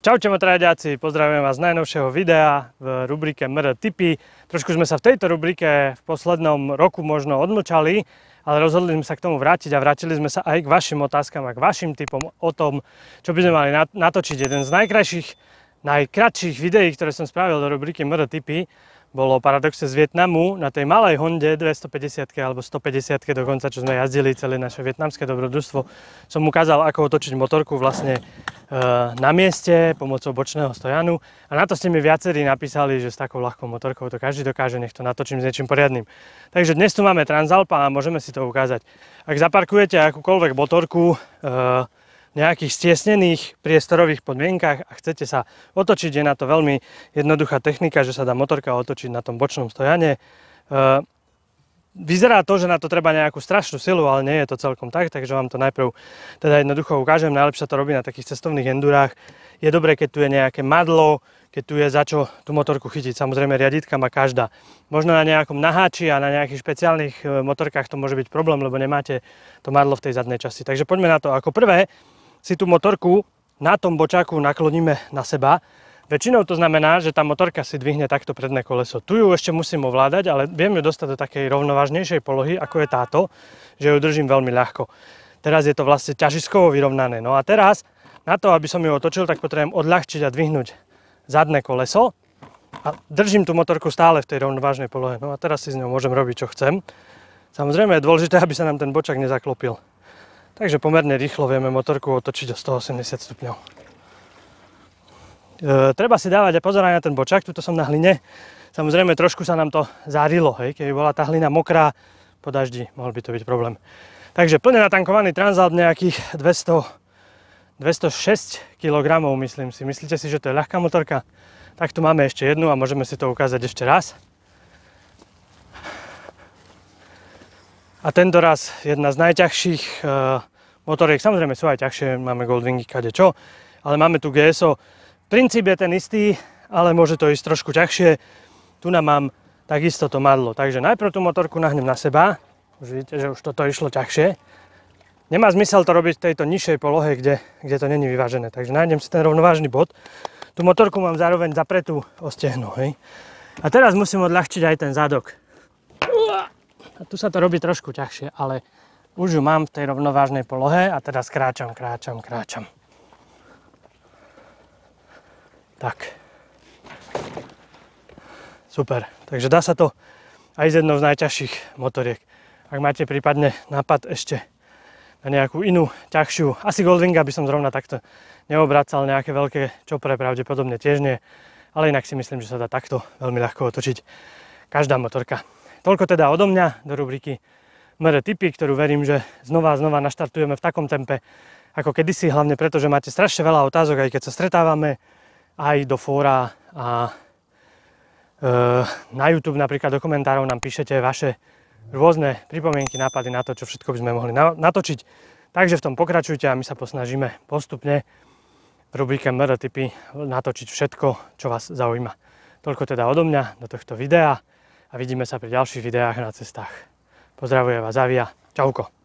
Čaute motorajďáci, pozdravujem vás z najnovšieho videa v rubrike MR Tipy. Trošku sme sa v tejto rubrike v poslednom roku možno odmlčali, ale rozhodli sme sa k tomu vrátiť a vrátili sme sa aj k vašim otázkam a k vašim tipom o tom, čo by sme mali natočiť. Jeden z najkrajších, najkratších videí, ktoré som spravil do rubriky MR Tipy, bolo paradoxe z Vietnamu na tej malej Honde 250 alebo 150 dokonca, čo sme jazdili celé naše vietnamské dobrodružstvo. Som ukázal, ako otočiť motorku vlastne E, na mieste pomocou bočného stojanu a na to ste mi viacerí napísali, že s takou ľahkou motorkou to každý dokáže, nech to natočím s niečím poriadnym. Takže dnes tu máme Transalpa a môžeme si to ukázať. Ak zaparkujete akúkoľvek motorku e, v nejakých stiesnených priestorových podmienkach a chcete sa otočiť, je na to veľmi jednoduchá technika, že sa dá motorka otočiť na tom bočnom stojane. E, Vyzerá to, že na to treba nejakú strašnú silu, ale nie je to celkom tak, takže vám to najprv teda jednoducho ukážem. Najlepšie to robí na takých cestovných endurách. Je dobré, keď tu je nejaké madlo, keď tu je za čo tú motorku chytiť. Samozrejme, riaditka má každá. Možno na nejakom naháči a na nejakých špeciálnych e, motorkách to môže byť problém, lebo nemáte to madlo v tej zadnej časti. Takže poďme na to. Ako prvé si tú motorku na tom bočaku nakloníme na seba Väčšinou to znamená, že tá motorka si dvihne takto predné koleso. Tu ju ešte musím ovládať, ale viem ju dostať do takej rovnovážnejšej polohy, ako je táto, že ju držím veľmi ľahko. Teraz je to vlastne ťažiskovo vyrovnané. No a teraz, na to, aby som ju otočil, tak potrebujem odľahčiť a dvihnúť zadné koleso. A držím tú motorku stále v tej rovnovážnej polohe. No a teraz si s ňou môžem robiť, čo chcem. Samozrejme je dôležité, aby sa nám ten bočak nezaklopil. Takže pomerne rýchlo vieme motorku otočiť o 180 stupňov. E, treba si dávať a pozor na ten bočak, tuto som na hline. Samozrejme trošku sa nám to zarilo, hej, keby bola tá hlina mokrá po daždi, mohol by to byť problém. Takže plne natankovaný Transalp nejakých 200, 206 kg, myslím si. Myslíte si, že to je ľahká motorka? Tak tu máme ešte jednu a môžeme si to ukázať ešte raz. A tento raz jedna z najťažších e, motoriek. Samozrejme sú aj ťažšie, máme Goldwingy, kade čo. Ale máme tu GSO Princíp je ten istý, ale môže to ísť trošku ťažšie. Tu nám mám takisto to madlo. Takže najprv tú motorku nahnem na seba. Už vidíte, že už toto išlo ťažšie. Nemá zmysel to robiť v tejto nižšej polohe, kde, kde to není vyvážené. Takže nájdem si ten rovnovážny bod. Tú motorku mám zároveň zapretú o stehnu. Hej. A teraz musím odľahčiť aj ten zadok. A tu sa to robí trošku ťažšie, ale už ju mám v tej rovnovážnej polohe a teraz kráčam, kráčam, kráčam. Tak. Super. Takže dá sa to aj z jednou z najťažších motoriek. Ak máte prípadne nápad ešte na nejakú inú, ťažšiu, asi Goldwinga by som zrovna takto neobracal, nejaké veľké čopre pravdepodobne tiež nie, ale inak si myslím, že sa dá takto veľmi ľahko otočiť každá motorka. Toľko teda odo mňa do rubriky MR tipy, ktorú verím, že znova a znova naštartujeme v takom tempe, ako kedysi, hlavne preto, že máte strašne veľa otázok, aj keď sa stretávame, aj do fóra a e, na YouTube napríklad do komentárov nám píšete vaše rôzne pripomienky, nápady na to, čo všetko by sme mohli natočiť. Takže v tom pokračujte a my sa posnažíme postupne v rubrike MR tipy natočiť všetko, čo vás zaujíma. Toľko teda odo mňa do tohto videa a vidíme sa pri ďalších videách na cestách. Pozdravuje vás zavia Čauko.